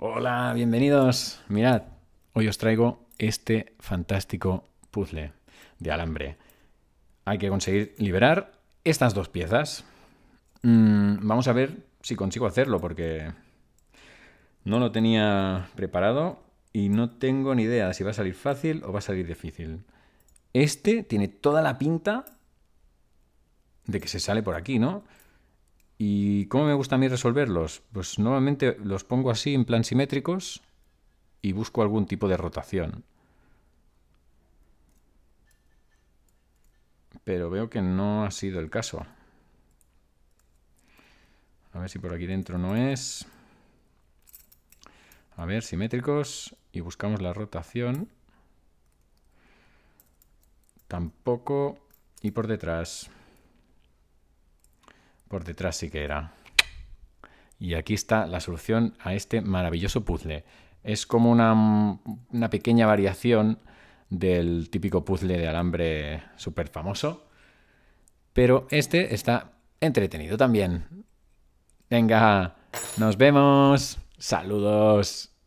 Hola, bienvenidos. Mirad, hoy os traigo este fantástico puzzle de alambre. Hay que conseguir liberar estas dos piezas. Mm, vamos a ver si consigo hacerlo porque no lo tenía preparado y no tengo ni idea si va a salir fácil o va a salir difícil. Este tiene toda la pinta de que se sale por aquí, ¿no? ¿Y cómo me gusta a mí resolverlos? Pues normalmente los pongo así en plan simétricos y busco algún tipo de rotación. Pero veo que no ha sido el caso. A ver si por aquí dentro no es. A ver, simétricos y buscamos la rotación. Tampoco. Y por detrás. Por detrás sí que era. Y aquí está la solución a este maravilloso puzzle. Es como una, pequeña variación del típico puzzle de alambre súper famoso. Pero este está entretenido también. Venga, nos vemos. Saludos.